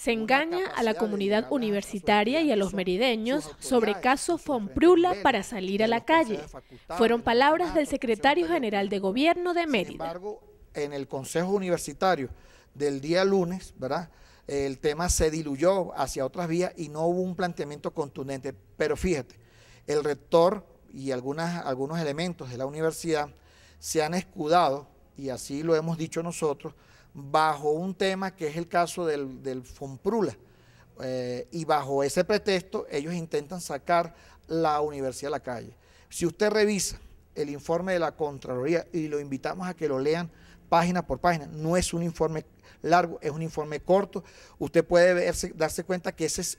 Se engaña a la comunidad universitaria y a los merideños sobre caso Fonprula para salir a la calle. Fueron palabras del secretario general de gobierno de Mérida. Sin embargo, en el Consejo Universitario del día lunes, ¿verdad? El tema se diluyó hacia otras vías y no hubo un planteamiento contundente. Pero fíjate, el rector y algunas, algunos elementos de la universidad se han escudado, y así lo hemos dicho nosotros, bajo un tema que es el caso del, Fomprula. Eh, y bajo ese pretexto ellos intentan sacar la universidad a la calle. Si usted revisa el informe de la Contraloría y lo invitamos a que lo lean página por página, no es un informe largo, es un informe corto, usted puede darse cuenta que esa es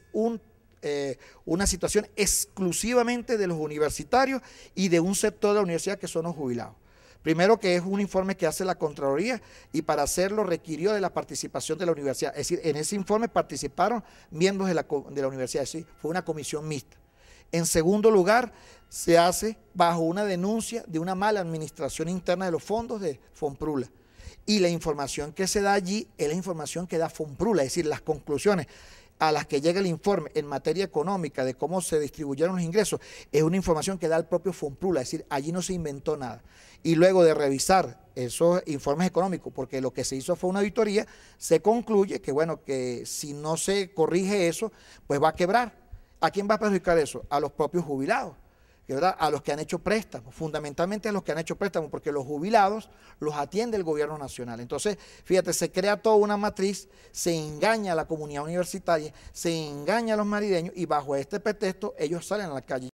eh, una situación exclusivamente de los universitarios y de un sector de la universidad que son los jubilados. Primero que es un informe que hace la Contraloría y para hacerlo requirió de la participación de la universidad. Es decir, en ese informe participaron miembros de la, universidad, es decir, fue una comisión mixta. En segundo lugar, se hace bajo una denuncia de una mala administración interna de los fondos de Fonprula. Y la información que se da allí es la información que da Fonprula, es decir, las conclusiones a las que llega el informe en materia económica de cómo se distribuyeron los ingresos, es una información que da el propio FONPRULA, es decir, allí no se inventó nada. Y luego de revisar esos informes económicos, porque lo que se hizo fue una auditoría, se concluye que, bueno, que si no se corrige eso, pues va a quebrar. ¿A quién va a perjudicar eso? A los propios jubilados a los que han hecho préstamos, fundamentalmente a los que han hecho préstamos, porque los jubilados los atiende el gobierno nacional. Entonces, fíjate, se crea toda una matriz, se engaña a la comunidad universitaria, se engaña a los marideños y bajo este pretexto ellos salen a la calle.